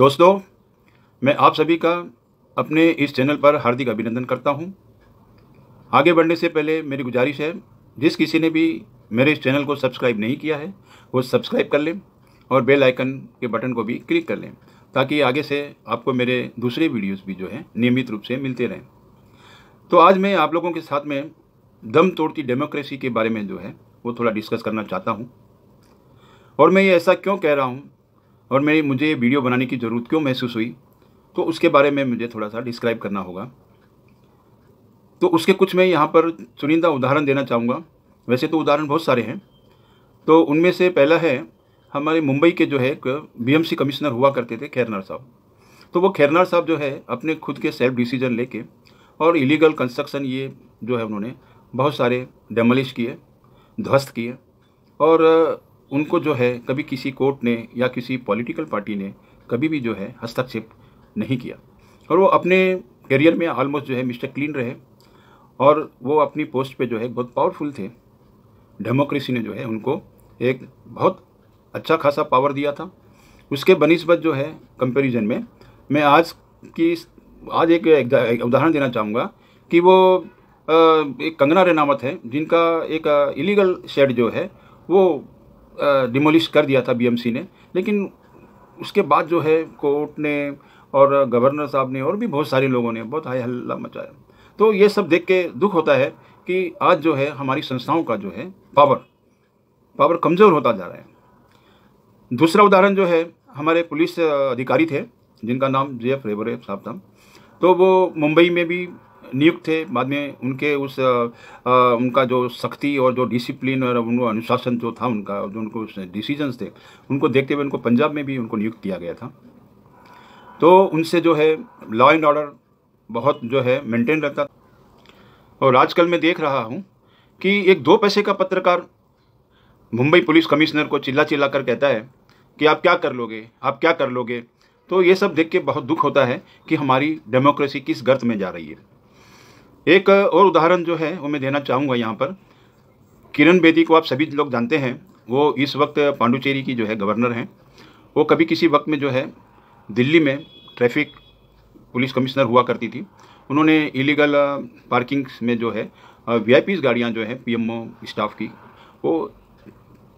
दोस्तों मैं आप सभी का अपने इस चैनल पर हार्दिक अभिनंदन करता हूं। आगे बढ़ने से पहले मेरी गुजारिश है जिस किसी ने भी मेरे इस चैनल को सब्सक्राइब नहीं किया है वो सब्सक्राइब कर लें और बेल आइकन के बटन को भी क्लिक कर लें ताकि आगे से आपको मेरे दूसरे वीडियोस भी जो हैं नियमित रूप से मिलते रहें तो आज मैं आप लोगों के साथ में दम तोड़ती डेमोक्रेसी के बारे में जो है वो थोड़ा डिस्कस करना चाहता हूँ और मैं ये ऐसा क्यों कह रहा हूँ और मेरी मुझे वीडियो बनाने की ज़रूरत क्यों महसूस हुई तो उसके बारे में मुझे थोड़ा सा डिस्क्राइब करना होगा तो उसके कुछ मैं यहाँ पर चुनिंदा उदाहरण देना चाहूँगा वैसे तो उदाहरण बहुत सारे हैं तो उनमें से पहला है हमारे मुंबई के जो है बीएमसी कमिश्नर हुआ करते थे खैरनार साहब तो वो खैरनार साहब जो है अपने खुद के सेल्फ डिसीजन लेके और इलीगल कंस्ट्रक्शन ये जो है उन्होंने बहुत सारे डेमोलिश किए ध्वस्त किए और उनको जो है कभी किसी कोर्ट ने या किसी पॉलिटिकल पार्टी ने कभी भी जो है हस्तक्षेप नहीं किया और वो अपने करियर में ऑलमोस्ट जो है मिस्टर क्लीन रहे और वो अपनी पोस्ट पे जो है बहुत पावरफुल थे डेमोक्रेसी ने जो है उनको एक बहुत अच्छा खासा पावर दिया था उसके बनस्बत जो है कंपेरिजन में मैं आज की आज एक उदाहरण देना चाहूँगा कि वो एक कंगना रेनावत है जिनका एक इलीगल शेड जो है वो डिमोलिश कर दिया था बीएमसी ने लेकिन उसके बाद जो है कोर्ट ने और गवर्नर साहब ने और भी बहुत सारे लोगों ने बहुत हाई हल्ला मचाया तो ये सब देख के दुख होता है कि आज जो है हमारी संस्थाओं का जो है पावर पावर कमज़ोर होता जा रहा है दूसरा उदाहरण जो है हमारे पुलिस अधिकारी थे जिनका नाम जे एफ रेबरे साहब था तो वो मुंबई में भी नियुक्त थे बाद में उनके उस आ, उनका जो सख्ती और जो डिसिप्लिन और उनको अनुशासन जो था उनका जो उनको डिसीजंस थे उनको देखते हुए उनको पंजाब में भी उनको नियुक्त किया गया था तो उनसे जो है लॉ एंड ऑर्डर बहुत जो है मेंटेन रहता और आजकल मैं देख रहा हूँ कि एक दो पैसे का पत्रकार मुंबई पुलिस कमिश्नर को चिल्ला चिल्ला कर कहता है कि आप क्या कर लोगे आप क्या कर लोगे तो ये सब देख के बहुत दुख होता है कि हमारी डेमोक्रेसी किस गर्त में जा रही है एक और उदाहरण जो है वो मैं देना चाहूँगा यहाँ पर किरण बेदी को आप सभी लोग जानते हैं वो इस वक्त पांडुचेरी की जो है गवर्नर हैं वो कभी किसी वक्त में जो है दिल्ली में ट्रैफिक पुलिस कमिश्नर हुआ करती थी उन्होंने इलीगल पार्किंग में जो है वी आई गाड़ियाँ जो है पी स्टाफ की वो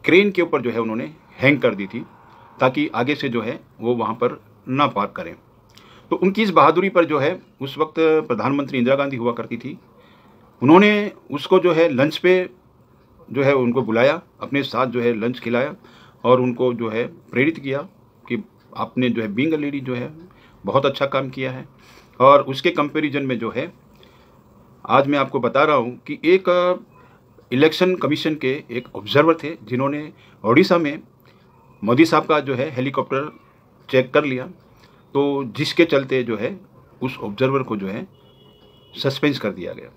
क्रेन के ऊपर जो है उन्होंने हैंग कर दी थी ताकि आगे से जो है वो वहाँ पर ना पार्क करें तो उनकी इस बहादुरी पर जो है उस वक्त प्रधानमंत्री इंदिरा गांधी हुआ करती थी उन्होंने उसको जो है लंच पे जो है उनको बुलाया अपने साथ जो है लंच खिलाया और उनको जो है प्रेरित किया कि आपने जो है बींग लेडी जो है बहुत अच्छा काम किया है और उसके कंपेरिजन में जो है आज मैं आपको बता रहा हूँ कि एक इलेक्शन कमीशन के एक ऑब्जर्वर थे जिन्होंने ओडिशा में मोदी साहब का जो है हेलीकॉप्टर चेक कर लिया तो जिसके चलते जो है उस ऑब्जर्वर को जो है सस्पेंस कर दिया गया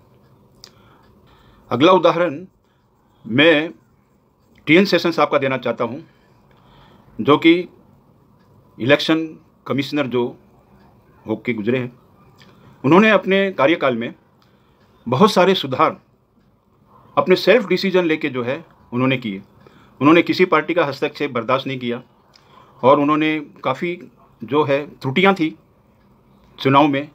अगला उदाहरण मैं टी एन सेशन साहब का देना चाहता हूँ जो कि इलेक्शन कमिश्नर जो होके गुजरे हैं उन्होंने अपने कार्यकाल में बहुत सारे सुधार अपने सेल्फ डिसीजन लेके जो है उन्होंने किए उन्होंने किसी पार्टी का हस्तक्षेप बर्दाश्त नहीं किया और उन्होंने काफ़ी जो है त्रुटियाँ थी चुनाव में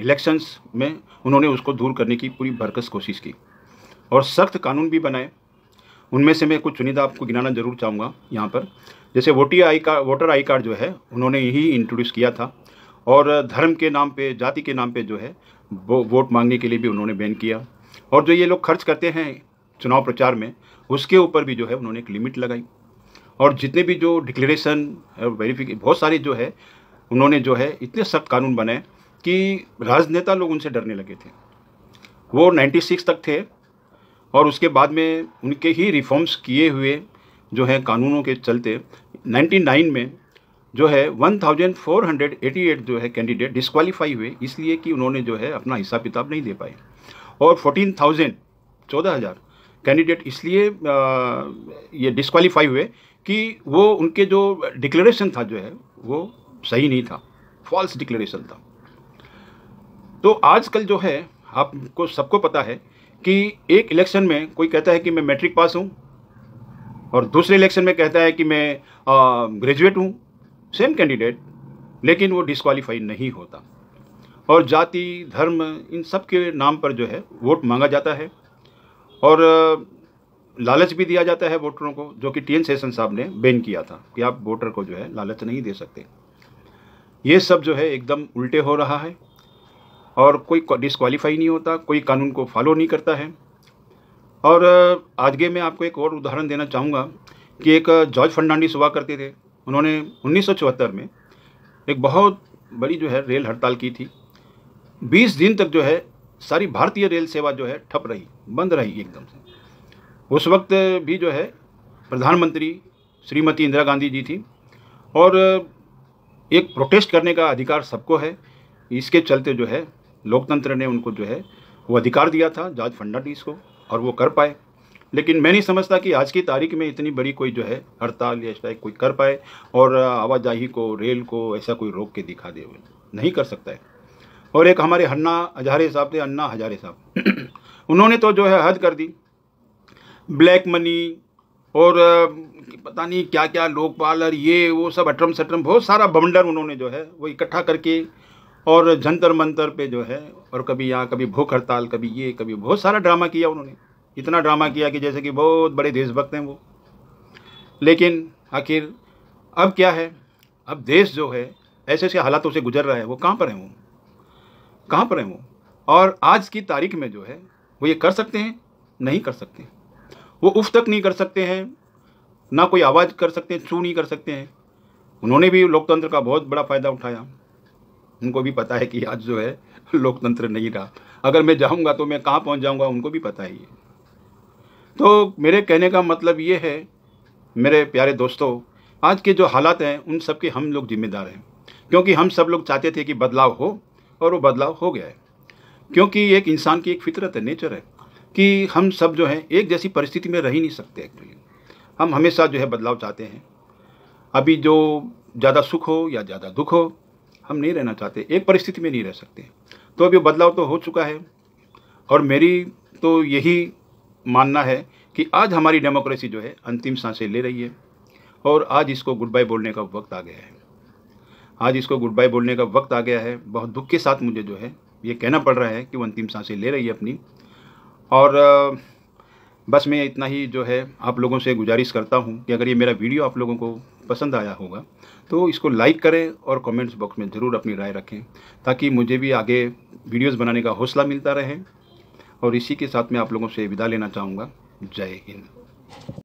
इलेक्शंस में उन्होंने उसको दूर करने की पूरी भरकस कोशिश की और सख्त कानून भी बनाए उनमें से मैं कुछ चुनिंदा आपको गिनाना जरूर चाहूँगा यहाँ पर जैसे voter I card voter I card जो है उन्होंने यही इंट्रोड्यूस किया था और धर्म के नाम पे जाति के नाम पे जो है वो वोट मांगने के लिए भी उन्होंने बैन किया और जो ये लोग खर्च करते हैं चुनाव प्रचार में उसके ऊपर भी जो है उन्होंने एक लिमिट लगाई और जितने भी जो डिक्लेरेशन वेरीफिकेशन uh, बहुत सारे जो है उन्होंने जो है इतने सख्त कानून बनाए कि राजनेता लोग उनसे डरने लगे थे वो 96 तक थे और उसके बाद में उनके ही रिफॉर्म्स किए हुए जो है कानूनों के चलते 99 में जो है 1488 जो है कैंडिडेट डिस्कवालीफाई हुए इसलिए कि उन्होंने जो है अपना हिसाब किताब नहीं दे पाए और 14,000 14,000 कैंडिडेट इसलिए uh, ये डिस्कवालीफाई हुए कि वो उनके जो डिक्लेरेशन था जो है वो सही नहीं था फॉल्स डिक्लेरेशन था तो आजकल जो है आपको सबको पता है कि एक इलेक्शन में कोई कहता है कि मैं मैट्रिक पास हूँ और दूसरे इलेक्शन में कहता है कि मैं ग्रेजुएट हूँ सेम कैंडिडेट लेकिन वो डिसक्वालीफाई नहीं होता और जाति धर्म इन सब के नाम पर जो है वोट मांगा जाता है और लालच भी दिया जाता है वोटरों को जो कि टी एन सेशन साहब ने बैन किया था कि आप वोटर को जो है लालच नहीं दे सकते ये सब जो है एकदम उल्टे हो रहा है और कोई डिसक्वालीफाई नहीं होता कोई कानून को फॉलो नहीं करता है और आजगे मैं आपको एक और उदाहरण देना चाहूँगा कि एक जॉर्ज फर्नांडिस हुआ करते थे उन्होंने उन्नीस में एक बहुत बड़ी जो है रेल हड़ताल की थी 20 दिन तक जो है सारी भारतीय रेल सेवा जो है ठप रही बंद रही एकदम से उस वक्त भी जो है प्रधानमंत्री श्रीमती इंदिरा गांधी जी थी और एक प्रोटेस्ट करने का अधिकार सबको है इसके चलते जो है लोकतंत्र ने उनको जो है वो अधिकार दिया था जॉर्ज फर्नांडिस को और वो कर पाए लेकिन मैं नहीं समझता कि आज की तारीख में इतनी बड़ी कोई जो है हड़ताल या स्ट्राइक कोई कर पाए और आवाजाही को रेल को ऐसा कोई रोक के दिखा दे नहीं कर सकता है और एक हमारे हन्ना हजारे साहब थे अन्ना हजारे साहब उन्होंने तो जो है हद कर दी ब्लैक मनी और पता नहीं क्या क्या लोकपाल और ये वो सब अटरम सटरम बहुत सारा बवंडर उन्होंने जो है वो इकट्ठा करके और जंतर मंतर पे जो है और कभी यहाँ कभी भूख हड़ताल कभी ये कभी बहुत सारा ड्रामा किया उन्होंने इतना ड्रामा किया कि जैसे कि बहुत बड़े देशभक्त हैं वो लेकिन आखिर अब क्या है अब देश जो है ऐसे ऐसे हालातों से गुजर रहा है वो कहाँ पर हैं वो कहाँ पर हैं वो और आज की तारीख में जो है वो ये कर सकते हैं नहीं कर सकते हैं। वो उफ तक नहीं कर सकते हैं ना कोई आवाज़ कर सकते हैं छू नहीं कर सकते हैं उन्होंने भी लोकतंत्र का बहुत बड़ा फ़ायदा उठाया उनको भी पता है कि आज जो है लोकतंत्र नहीं रहा अगर मैं जाऊंगा तो मैं कहाँ पहुंच जाऊंगा उनको भी पता ही है तो मेरे कहने का मतलब ये है मेरे प्यारे दोस्तों आज के जो हालात हैं उन सब के हम लोग जिम्मेदार हैं क्योंकि हम सब लोग चाहते थे कि बदलाव हो और वो बदलाव हो गया है क्योंकि एक इंसान की एक फितरत है नेचर है कि हम सब जो है एक जैसी परिस्थिति में रह ही नहीं सकते एक्चुअली हम हमेशा जो है बदलाव चाहते हैं अभी जो ज़्यादा सुख हो या ज़्यादा दुख हो हम नहीं रहना चाहते एक परिस्थिति में नहीं रह सकते तो अभी बदलाव तो हो चुका है और मेरी तो यही मानना है कि आज हमारी डेमोक्रेसी जो है अंतिम सांसें ले रही है और आज इसको गुड बाय बोलने का वक्त आ गया है आज इसको गुड बाय बोलने का वक्त आ गया है बहुत दुख के साथ मुझे जो है ये कहना पड़ रहा है कि वो अंतिम सांसें ले रही है अपनी और बस मैं इतना ही जो है आप लोगों से गुजारिश करता हूँ कि अगर ये मेरा वीडियो आप लोगों को पसंद आया होगा तो इसको लाइक करें और कमेंट्स बॉक्स में ज़रूर अपनी राय रखें ताकि मुझे भी आगे वीडियोस बनाने का हौसला मिलता रहे और इसी के साथ मैं आप लोगों से विदा लेना चाहूँगा जय हिंद